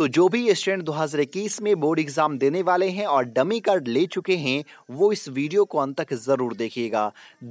तो जो भी स्टूडेंट 2021 में बोर्ड एग्जाम देने वाले हैं और डमी कार्ड ले चुके हैं वो इस वीडियो को अंत तक ज़रूर देखिएगा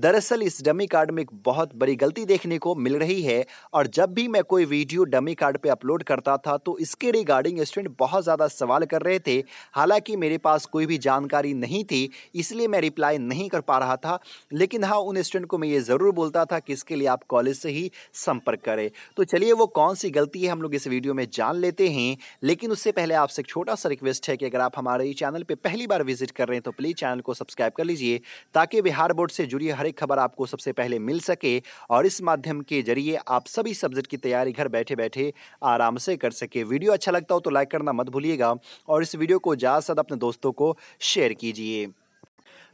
दरअसल इस डमी कार्ड में एक बहुत बड़ी गलती देखने को मिल रही है और जब भी मैं कोई वीडियो डमी कार्ड पर अपलोड करता था तो इसके रिगार्डिंग स्टूडेंट बहुत ज़्यादा सवाल कर रहे थे हालांकि मेरे पास कोई भी जानकारी नहीं थी इसलिए मैं रिप्लाई नहीं कर पा रहा था लेकिन हाँ उन स्टूडेंट को मैं ये ज़रूर बोलता था कि इसके लिए आप कॉलेज से ही संपर्क करें तो चलिए वो कौन सी गलती है हम लोग इस वीडियो में जान लेते हैं लेकिन उससे पहले आपसे एक छोटा सा रिक्वेस्ट है कि अगर आप हमारे चैनल पर पहली बार विजिट कर रहे हैं तो प्लीज़ चैनल को सब्सक्राइब कर लीजिए ताकि बिहार बोर्ड से जुड़ी हर एक खबर आपको सबसे पहले मिल सके और इस माध्यम के जरिए आप सभी सब्जेक्ट की तैयारी घर बैठे बैठे आराम से कर सके वीडियो अच्छा लगता हो तो लाइक करना मत भूलिएगा और इस वीडियो को ज़्यादा से ज़्यादा अपने दोस्तों को शेयर कीजिए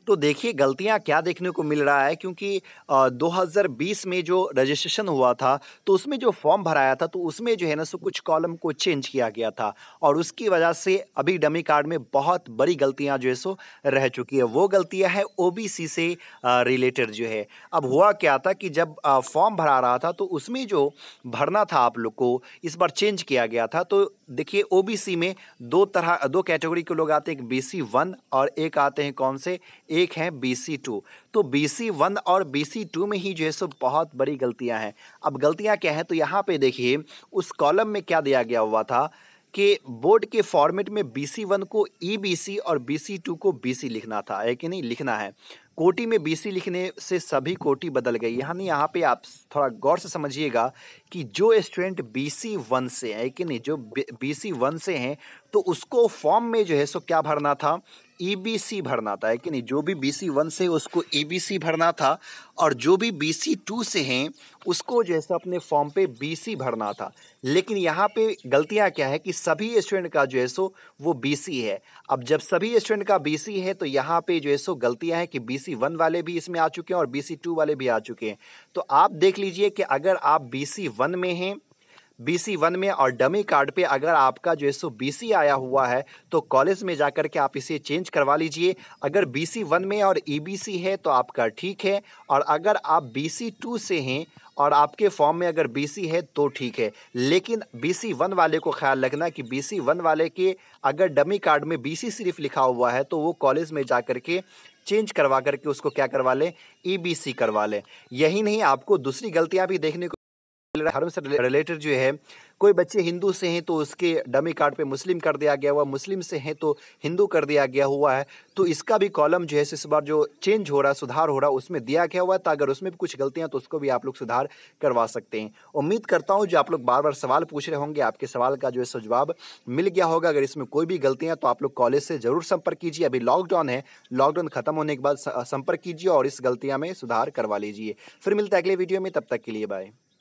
तो देखिए गलतियां क्या देखने को मिल रहा है क्योंकि आ, 2020 में जो रजिस्ट्रेशन हुआ था तो उसमें जो फॉर्म भराया था तो उसमें जो है ना सो कुछ कॉलम को चेंज किया गया था और उसकी वजह से अभी डमी कार्ड में बहुत बड़ी गलतियां जो है सो रह चुकी है वो गलतियां हैं ओबीसी से रिलेटेड जो है अब हुआ क्या था कि जब फॉर्म भरा रहा था तो उसमें जो भरना था आप लोग को इस बार चेंज किया गया था तो देखिए ओ में दो तरह दो कैटेगरी के लोग आते हैं एक बी सी वन और एक आते हैं कौन से एक है बी सी टू तो बी सी वन और बी सी टू में ही जो है सो बहुत बड़ी गलतियां हैं अब गलतियां क्या हैं तो यहाँ पे देखिए उस कॉलम में क्या दिया गया हुआ था कि बोर्ड के फॉर्मेट में बी सी वन को ई बी सी और बी सी टू को बी सी लिखना था है कि नहीं लिखना है कोटी में बीसी लिखने से सभी कोटी बदल गई यानी यहाँ पे आप थोड़ा गौर से समझिएगा कि जो स्टूडेंट बीसी वन से है कि नहीं जो बीसी वन से हैं तो उसको फॉर्म में जो है सो क्या भरना था ईबीसी भरना था है कि नहीं जो भी बी सी वन से उसको ईबीसी भरना था और जो भी बी सी टू से हैं उसको जो है सो अपने फॉर्म पे बी सी भरना था लेकिन यहाँ पे गलतियाँ क्या है कि सभी स्टूडेंट का जो है सो वो बी सी है अब जब सभी स्टूडेंट का बी सी है तो यहाँ पे जो है सो गलतियाँ हैं कि बी बीसी वन वाले भी इसमें आ चुके हैं और बीसी टू वाले भी आ चुके हैं तो आप देख लीजिए कि अगर आप बीसी वन में हैं बीसी वन में और डमी कार्ड पे अगर आपका जो है सो बीसी आया हुआ है तो कॉलेज में जाकर के आप इसे चेंज करवा लीजिए अगर बीसी वन में और सी है तो आपका ठीक है और अगर आप बीसी टू से हैं और आपके फॉर्म में अगर बीसी है तो ठीक है लेकिन बीसी वन वाले को ख्याल रखना कि बीसी वन वाले के अगर डमी कार्ड में बीसी सिर्फ लिखा हुआ है तो वो कॉलेज में जा कर के चेंज करवा करके उसको क्या करवा लें सी e करवा लें यही नहीं आपको दूसरी गलतियां भी देखने को धर्म से रिलेटेड जो है कोई बच्चे हिंदू से हैं तो उसके डमी कार्ड पे मुस्लिम कर दिया गया हुआ मुस्लिम से हैं तो हिंदू कर दिया गया हुआ है तो इसका भी कॉलम जो है इस बार जो चेंज हो रहा सुधार हो रहा उसमें दिया गया हुआ है तो अगर उसमें भी कुछ गलतियां तो उसको भी आप लोग सुधार करवा सकते हैं उम्मीद करता हूँ जो आप लोग बार बार सवाल पूछ रहे होंगे आपके सवाल का जो है जवाब मिल गया होगा अगर इसमें कोई भी गलतियाँ तो आप लोग कॉलेज से जरूर संपर्क कीजिए अभी लॉकडाउन है लॉकडाउन खत्म होने के बाद संपर्क कीजिए और इस गलतियाँ में सुधार करवा लीजिए फिर मिलता है अगले वीडियो में तब तक के लिए बाय